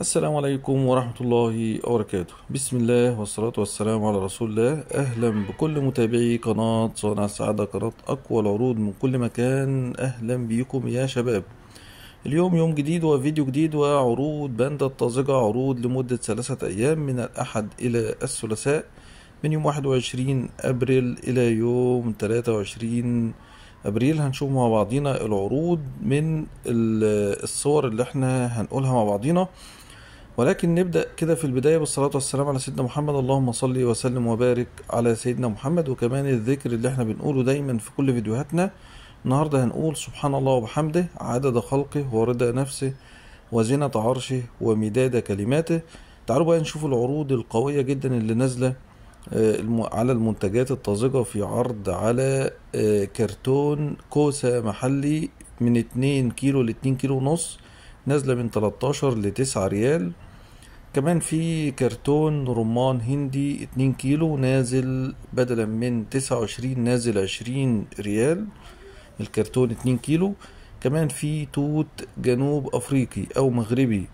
السلام عليكم ورحمة الله وبركاته بسم الله والصلاة والسلام على رسول الله أهلا بكل متابعي قناة صانع السعادة قناة أقوى العروض من كل مكان أهلا بيكم يا شباب اليوم يوم جديد وفيديو جديد وعروض بند الطازجة عروض لمدة ثلاثة أيام من الأحد إلى الثلاثاء من يوم 21 أبريل إلى يوم 23 ابريل هنشوف مع بعضينا العروض من الصور اللي احنا هنقولها مع بعضينا ولكن نبدأ كده في البداية بالصلاة والسلام على سيدنا محمد اللهم صل وسلم وبارك على سيدنا محمد وكمان الذكر اللي احنا بنقوله دايما في كل فيديوهاتنا النهاردة هنقول سبحان الله وبحمده عدد خلقه ورضا نفسه وزنة عرشه ومداد كلماته تعالوا بقى نشوف العروض القوية جدا اللي نازلة آه، على المنتجات الطازجة في عرض على آه، كرتون كوسة محلي من 2 كيلو ل 2 كيلو ونص نازلة من 13 ل 9 ريال كمان في كرتون رمان هندي 2 كيلو نازل بدلا من 29 نازل 20 ريال الكرتون 2 كيلو كمان في توت جنوب افريقي او مغربي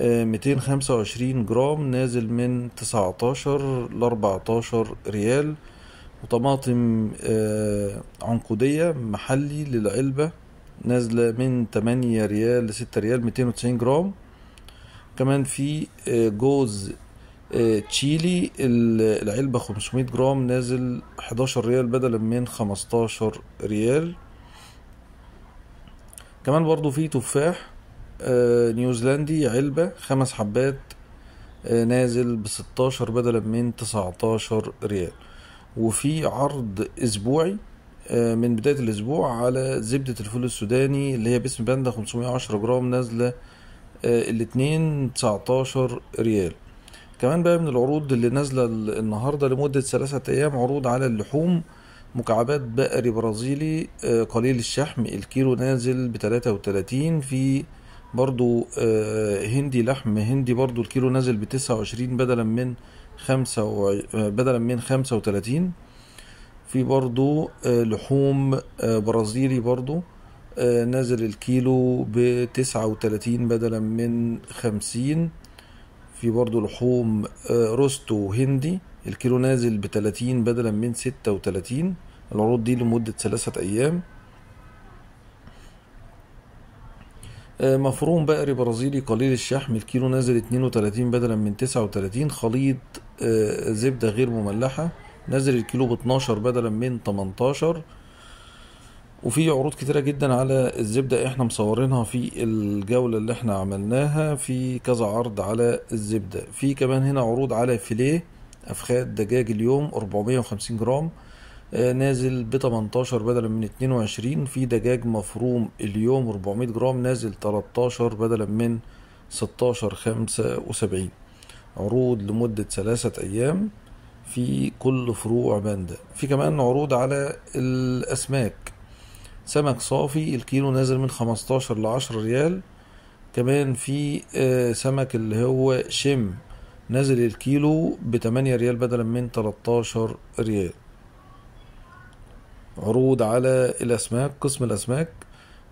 225 آه، جرام نازل من 19 ل 14 ريال وطماطم آه، عنقودية محلي للعلبة نازله من 8 ريال ل 6 ريال 290 جرام كمان في آه، جوز آه، تشيلي العلبة 500 جرام نازل 11 ريال بدلا من 15 ريال كمان برضو في تفاح آه، نيوزيلندي علبة خمس حبات نازل ب 16 بدلا من 19 ريال وفي عرض اسبوعي آه، من بداية الأسبوع على زبدة الفول السوداني اللي هي باسم باندا 510 جرام نازلة آه، الاتنين 19 ريال كمان بقى من العروض اللي نازلة النهاردة لمدة ثلاثة أيام عروض على اللحوم مكعبات بقري برازيلي آه، قليل الشحم الكيلو نازل بتلاتة وتلاتين في برضو هندي لحم هندي برضو الكيلو نازل بتسعة وعشرين بدلا من خمسة بدلا من خمسة وتلاتين في برضو آه، لحوم آه، برازيلي برضو آه، نزل الكيلو بتسعة وتلاتين بدلا من خمسين في برضو لحوم روستو هندي الكيلو نازل بتلاتين بدلا من ستة وتلاتين العروض دي لمدة ثلاثة أيام مفروم بقري برازيلي قليل الشحم الكيلو نازل اتنين وتلاتين بدلا من تسعة وتلاتين خليط زبدة غير مملحة نزل الكيلو ب 12 بدلا من 18 وفي عروض كتيرة جدا على الزبدة احنا مصورينها في الجولة اللي احنا عملناها في كذا عرض على الزبدة في كمان هنا عروض على فيليه افخاد دجاج اليوم 450 جرام آه، نازل ب 18 بدلا من 22 في دجاج مفروم اليوم 400 جرام نازل 13 بدلا من 16 75 عروض لمدة ثلاثة أيام في كل فروع باندا في كمان عروض على الأسماك سمك صافي الكيلو نازل من 15 ل 10 ريال كمان في آه، سمك اللي هو شم نازل الكيلو ب 8 ريال بدلا من 13 ريال عروض على الأسماك قسم الأسماك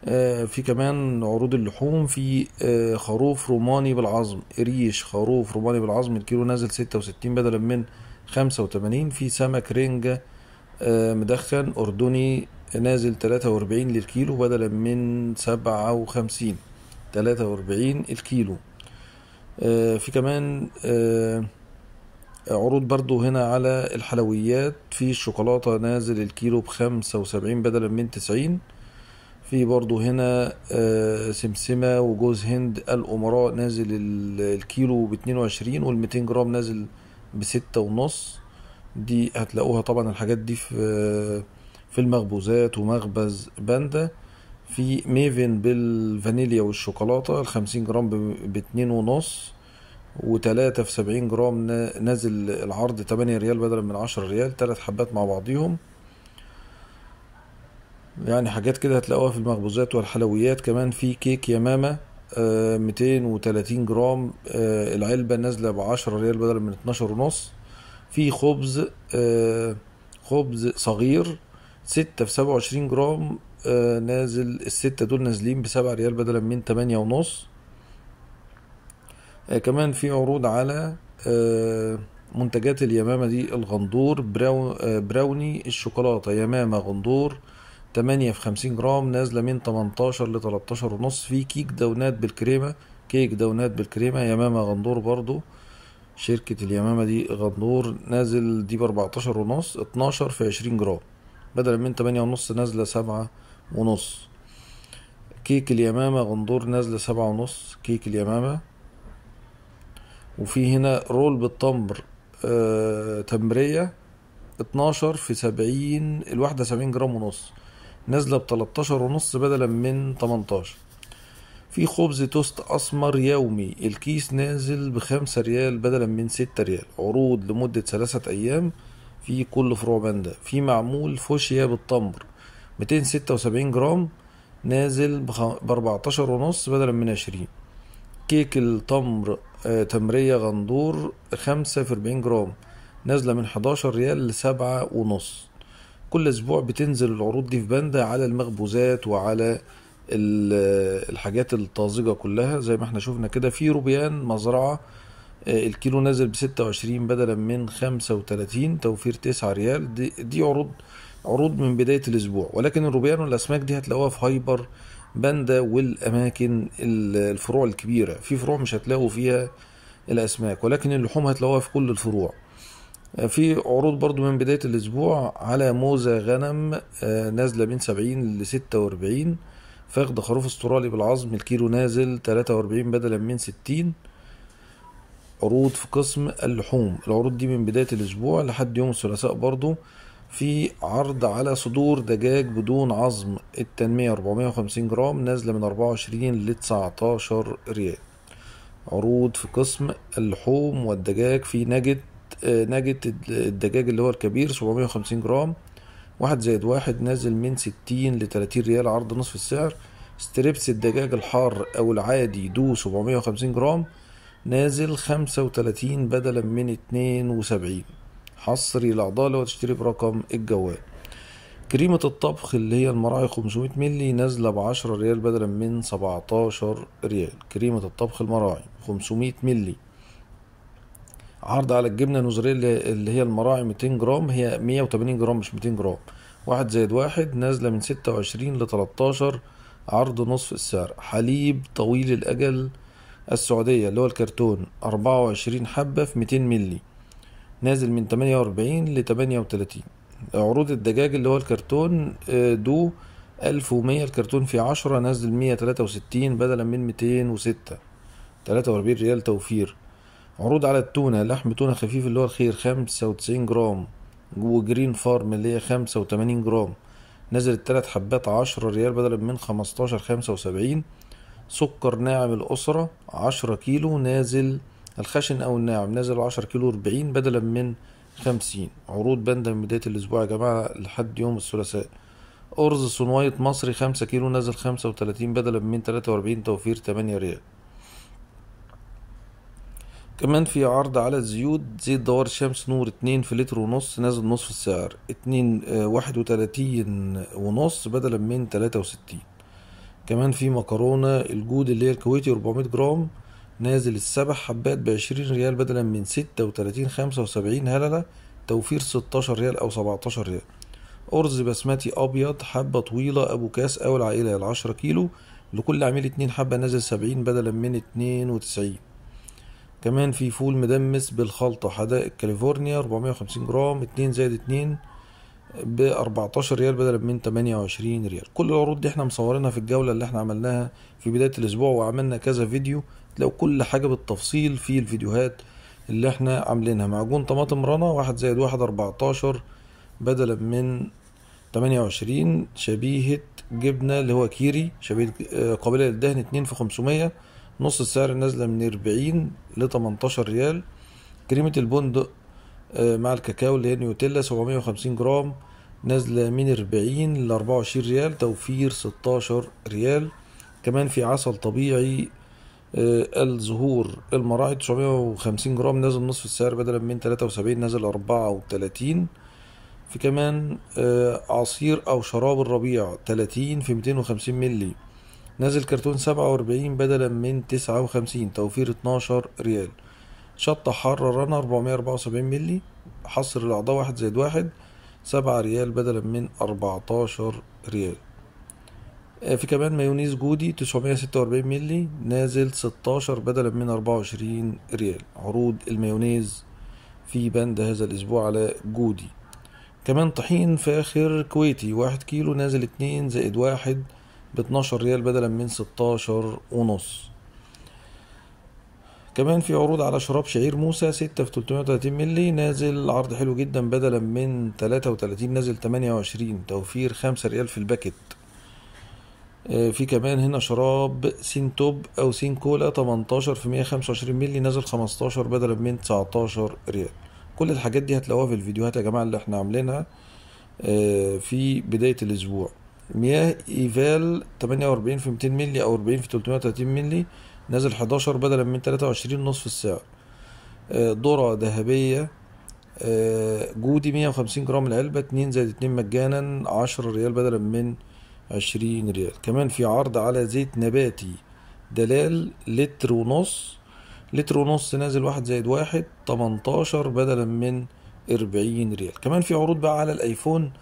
آه، في كمان عروض اللحوم في آه، خروف روماني بالعظم ريش خروف روماني بالعظم الكيلو نازل ستة وستين بدلا من 85 في سمك رينج آه، مدخن أردني نازل 43 للكيلو بدلا من 57 43 الكيلو آه، في كمان آه، عروض برضو هنا على الحلويات في الشوكولاتة نازل الكيلو بخمسة وسبعين بدلا من تسعين في برضو هنا سمسمة وجوز هند الأمراء نازل الكيلو باتنين وعشرين والميتين جرام نازل بستة ونص دي هتلاقوها طبعا الحاجات دي في في المخبوزات ومخبز باندا في ميفن بالفانيليا والشوكولاتة الخمسين جرام باتنين ونص وتلاتة في سبعين جرام نازل العرض تمانية ريال بدلا من عشرة ريال تلات حبات مع بعضيهم يعني حاجات كده هتلاقوها في المخبوزات والحلويات كمان في كيك يمامة 230 آه، جرام آه، العلبة نازلة ب 10 ريال بدل من 12 ونص في خبز آه، خبز صغير ستة في سبعة وعشرين جرام نازل الستة دول نازلين بسبعة ريال بدلا من تمانية ونص كمان في عروض على منتجات اليمامة دي الغندور براوني الشوكولاتة يمامة غندور تمانية في خمسين جرام نازلة من تمنتاشر 13 ونص في كيك داونات بالكريمة كيك داونات بالكريمة يمامة غندور برضو شركة اليمامة دي غندور نازل دي باربعتاشر ونص اتناشر في عشرين جرام بدلا من تمانية ونص نازلة سبعة ونص كيك اليمامة غندور نازلة سبعة ونص كيك اليمامة وفي هنا رول بالتمر آه تمرية اتناشر في سبعين الواحدة سبعين جرام ونص نازلة بتلاتاشر ونص بدلا من تمنتاشر في خبز توست أسمر يومي الكيس نازل بخمسة ريال بدلا من ستة ريال عروض لمدة ثلاثة أيام في كل فروع باندا في معمول فوشيا بالتمر 276 جرام نازل بأربعتاشر ونص بدلا من عشرين كيك التمر آه تمرية غندور خمسة في أربعين جرام نازلة من حداشر ريال لسبعة ونص كل اسبوع بتنزل العروض دي في باندا على المخبوزات وعلى الحاجات الطازجه كلها زي ما احنا شفنا كده في روبيان مزرعه آه، الكيلو نازل بستة وعشرين بدلا من خمسة وتلاتين توفير تسعة ريال دي, دي عروض عروض من بداية الأسبوع ولكن الروبيان والأسماك دي هتلاقوها في هايبر باندا والأماكن الفروع الكبيرة في فروع مش هتلاقوا فيها الأسماك ولكن اللحوم هتلاقوها في كل الفروع في عروض برضو من بداية الأسبوع على موزة غنم آه، نازلة من سبعين لستة وأربعين فاخدة خروف استرالي بالعظم الكيلو نازل تلاتة وأربعين بدلا من ستين عروض في قسم اللحوم العروض دي من بداية الأسبوع لحد يوم الثلاثاء برضو في عرض على صدور دجاج بدون عظم التنمية 450 جرام نازلة من 24 ل 19 ريال عروض في قسم اللحوم والدجاج في نجد ناجة الدجاج اللي هو الكبير 750 جرام واحد زائد واحد نازل من 60 ل 30 ريال عرض نصف السعر ستريبس الدجاج الحار او العادي دو 750 جرام نازل 35 بدلا من 72 حصري الاعضاء لو تشتري برقم الجوال كريمة الطبخ اللي هي المراعي 500 ملي نازلة ب 10 ريال بدلا من 17 ريال كريمة الطبخ المراعي 500 ملي عرض على الجبنه نوزريلا اللي هي المراعي 200 جرام هي 180 جرام مش 200 جرام واحد زائد واحد نازله من 26 ل 13 عرض نصف السعر حليب طويل الاجل السعودية اللي هو الكرتون أربعة وعشرين حبة في ميتين مللي نازل من تمانية وأربعين 38 وتلاتين عروض الدجاج اللي هو الكرتون آه، دو ألف ومية الكرتون في عشرة نازل مية تلاتة وستين بدلا من ميتين وستة تلاتة وأربعين ريال توفير عروض على التونة لحم تونة خفيف اللي هو الخير خمسة وتسعين جرام وجرين فارم اللي هي خمسة وتمانين جرام نزل التلات حبات عشرة ريال بدلا من خمستاشر خمسة وسبعين سكر ناعم الأسرة عشرة كيلو نازل الخشن أو الناعم نازل عشرة كيلو أربعين بدلا من خمسين عروض بند من بداية الأسبوع يا جماعة لحد يوم الثلاثاء أرز صنواية مصري خمسة كيلو نازل خمسة وتلاتين بدلا من تلاتة وأربعين توفير تمانية ريال كمان في عرض على الزيوت زيت دوار الشمس نور اتنين في لتر ونص نازل نصف السعر اتنين آه، واحد وتلاتين ونص بدلا من تلاتة وستين كمان في مكرونة الجود اللي هي الكويتي أربعمية جرام نازل السبع حبات بعشرين ريال بدلا من ستة وتلاتين خمسة وسبعين هللة توفير ستاشر ريال أو سبعتاشر ريال أرز بسمتي أبيض حبة طويلة أبو كاس أو العائلة العشرة كيلو لكل عميل اتنين حبة نازل سبعين بدلا من اتنين وتسعين كمان في فول مدمس بالخلطة حدائق كاليفورنيا 450 جرام 2 زائد 2 ب 14 ريال بدلا من 28 ريال كل العروض دي احنا مصورينها في الجولة اللي احنا عملناها في بداية الاسبوع وعملنا كذا فيديو تلاقوا كل حاجة بالتفصيل في الفيديوهات اللي احنا عاملينها معجون طماطم رنا 1 زائد 1 14 بدلا من 28 شبيهة جبنة اللي هو كيري شبيهة آه، قابلة للدهن 2 في 500 نص السعر نازلة من أربعين لتمنتاشر ريال كريمة البندق آه، مع الكاكاو اللي هي نيوتيلا سبعمية وخمسين جرام نازلة من أربعين لأربعة وعشرين ريال توفير ستاشر ريال كمان في عسل طبيعي آه، الزهور المراعي وخمسين جرام نازل نصف السعر بدلا من تلاتة وسبعين نازل اربعة وتلاتين في كمان آه، عصير او شراب الربيع تلاتين في ميتين وخمسين مللي نازل كرتون سبعة وأربعين بدلا من تسعة وخمسين توفير اتناشر ريال شطة حارة رنا أربعمية أربعة وسبعين ملي حصر الأعضاء واحد زائد واحد سبعة ريال بدلا من أربعتاشر ريال آه، في كمان مايونيز جودي تسعمية ستة وأربعين ملي نازل ستاشر بدلا من أربعة وعشرين ريال عروض المايونيز في بند هذا الأسبوع على جودي كمان طحين فاخر كويتي واحد كيلو نازل اتنين زائد واحد ب 12 ريال بدلا من 16 ونص كمان في عروض على شراب شعير موسى 6 في 330 مللي نازل عرض حلو جدا بدلا من 33 نازل 28 توفير 5 ريال في الباكت آه، في كمان هنا شراب سين توب او سين كولا 18 في 125 مللي نازل 15 بدلا من 19 ريال كل الحاجات دي هتلاقوها في الفيديوهات يا جماعه اللي احنا عاملينها آه، في بدايه الاسبوع مياه ايفال 48 في 200 مللي او 40 في 330 مللي نازل 11 بدلا من 23 نصف السعر آه، ذرة ذهبية آه، جودي 150 جرام العلبة 2 زائد 2 مجانا 10 ريال بدلا من 20 ريال كمان في عرض على زيت نباتي دلال لتر ونص لتر ونص نازل واحد زائد واحد 18 بدلا من 40 ريال كمان في عروض بقى على الايفون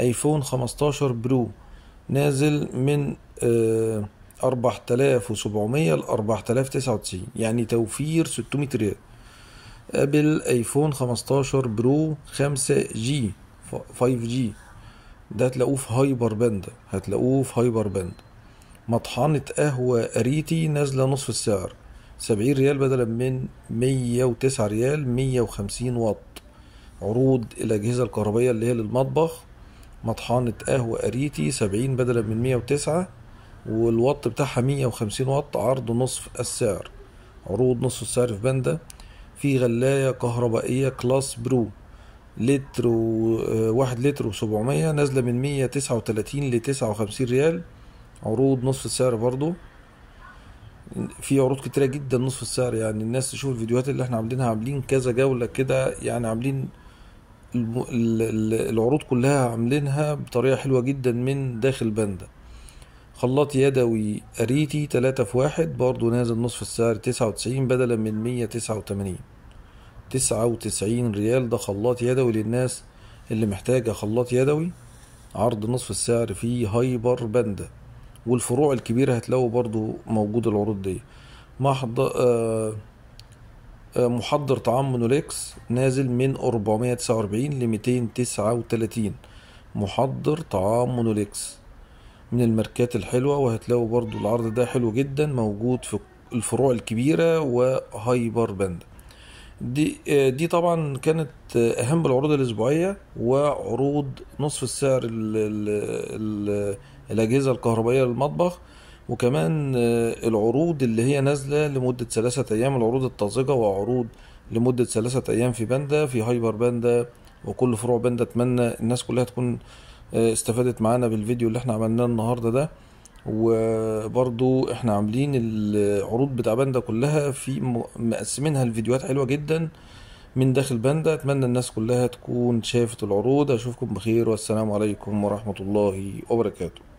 ايفون 15 برو نازل من 4700 آه، ل 4099 يعني توفير 600 ريال قبل ايفون 15 برو 5 جي 5 جي ده هتلاقوه في هايبر باندا هتلاقوه في هايبر باندا مطحنة قهوة أريتي نازلة نصف السعر سبعين ريال بدلا من مية وتسعة ريال مية وخمسين واط عروض الأجهزة الكهربائية اللي هي للمطبخ مطحنة قهوة أريتي سبعين بدلا من مية وتسعة والوات بتاعها مية وخمسين وات عرض نصف السعر عروض نصف السعر في باندا في غلاية كهربائية كلاس برو لتر و... آه، واحد لتر وسبعمية نازلة من مية تسعة وتلاتين لتسعة وخمسين ريال عروض نصف السعر برضو في عروض كتيرة جدا نصف السعر يعني الناس تشوف الفيديوهات اللي احنا عاملينها عاملين كذا جولة كده يعني عاملين العروض كلها عاملينها بطريقة حلوة جدا من داخل باندا خلاط يدوي أريتي تلاتة في واحد برضو نازل نصف السعر تسعة وتسعين بدلا من مية تسعة وتمانين تسعة وتسعين ريال ده خلاط يدوي للناس اللي محتاجة خلاط يدوي عرض نصف السعر في هايبر باندا والفروع الكبيرة هتلاقوا برضو موجود العروض دي محض آه محضر طعام مونوليكس نازل من 449 ل 239 محضر طعام مونوليكس من الماركات الحلوة وهتلاقوا برضو العرض ده حلو جدا موجود في الفروع الكبيرة وهايبر باندا دي, دي طبعا كانت أهم العروض الأسبوعية وعروض نصف السعر ال ال الأجهزة الكهربائية للمطبخ وكمان آه، العروض اللي هي نازله لمده ثلاثه ايام العروض الطازجه وعروض لمده ثلاثه ايام في باندا في هايبر باندا وكل فروع باندا اتمنى الناس كلها تكون آه، استفادت معانا بالفيديو اللي احنا عملناه النهارده ده وبرضو احنا عاملين العروض بتاع باندا كلها في مقسمينها الفيديوهات حلوه جدا من داخل باندا اتمنى الناس كلها تكون شافت العروض اشوفكم بخير والسلام عليكم ورحمه الله وبركاته